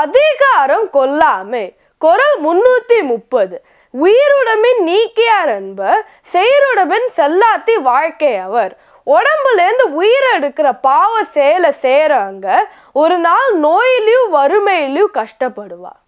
அதிகாரம் கொல்லாமை குரல் முன்னூத்தி முப்பது உயிருடமின் நீக்கியார் அன்ப செயருடமின் செல்லாத்தி வாழ்க்கை அவர் உடம்புலேருந்து உயிரை எடுக்கிற பாவ செயலை செய்கிறவங்க ஒரு நாள் நோயிலையும் வறுமையிலையும் கஷ்டப்படுவார்